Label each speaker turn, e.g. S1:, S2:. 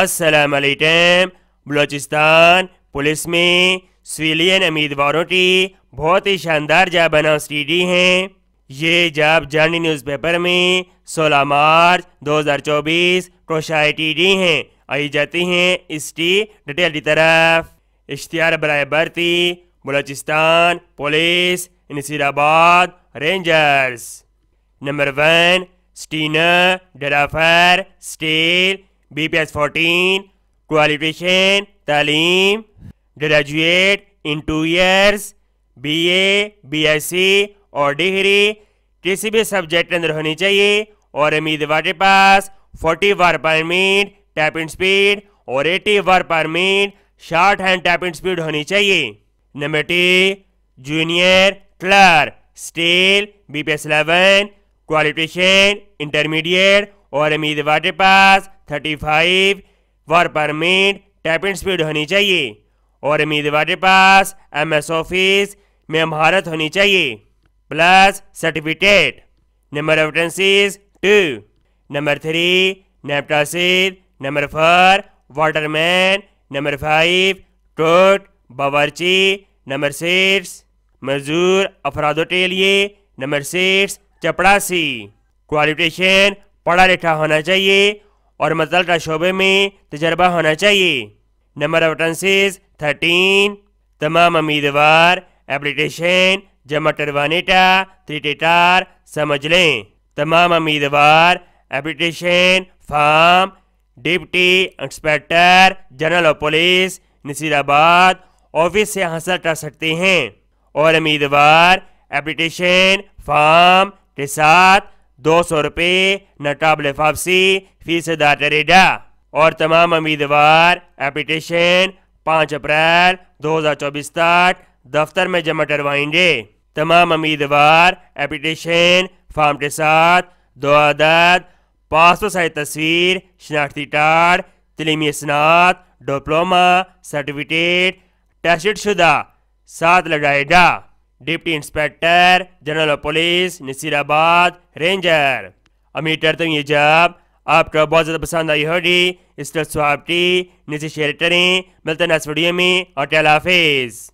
S1: Aslam Balochistan police में civilian उम्मीदवारों की बहुत ही शानदार जाब की गई है ये जाब जर्नी न्यूज़पेपर में 16 मार्च 2024 को शायटी दी हैं आई जाती हैं इसकी डिटेल की तरफ इश्तियार बरए भर्ती Balochistan police Naseerabad rangers number one स्टीनर डराफर स्टील बी पी फोर्टीन क्वालिफिकेशन तालीम graduate in two years B A B S C और डिग्री किसी भी सब्जेक्ट के अंदर होनी चाहिए और उम्मीदवार के पास 40 वार पर मिनट इन स्पीड और 80 वार per minute shorthand typing speed होनी चाहिए नंबर टी जूनियर क्लर्क स्टील B P S eleven qualification intermediate और उम्मीदवार के पास 35 वर पर मिनट टाइपिंग स्पीड होनी चाहिए और उम्मीदवार के पास एम एस ऑफिस में महारत होनी चाहिए plus certificate number of vacancies two number three नेपटासिर number four waterman number five टोट बावर्ची नंबर सिक्स मजदूर अफराधों के लिए नंबर सिक्स चपड़ासी क्वालिफिकेशन पढ़ा लिखा होना चाहिए और मतलब का शोबे में तजर्बा होना चाहिए नंबर ऑफ वटनसेज थर्टीन तमाम उम्मीदवार एप्लीकेशन जमा करवाने का त्रिटेटार समझ लें तमाम उम्मीदवार application form deputy inspector general of police Naseerabad office से हासिल कर सकते हैं और उम्मीदवार एप्लीकेशन फॉर्म के साथ दो सौ रुपये नकाबले वापसी फीस अदा करेगा और तमाम उम्मीदवार एप्लीकेशन 5 अप्रैल 2024 तक दफ्तर में जमा करवाएंगे तमाम उम्मीदवार एप्लीकेशन फॉर्म के साथ दो आदत पासपोर्ट साइज तस्वीर शिनाख्ती कार्ड तलीमी स्नात डिप्लोमा सर्टिफिकेट टेस्ट शुदा साथ लगाएगा deputy inspector general of police Naseerabad ranger अमीर करता ये जॉब आपको बहुत ज़्यादा पसंद आई होगी इसलिए स्वाप्टी नीचे शेयर करें मिलते हैं नेक्स्ट वीडियो में और टेल हाफिज़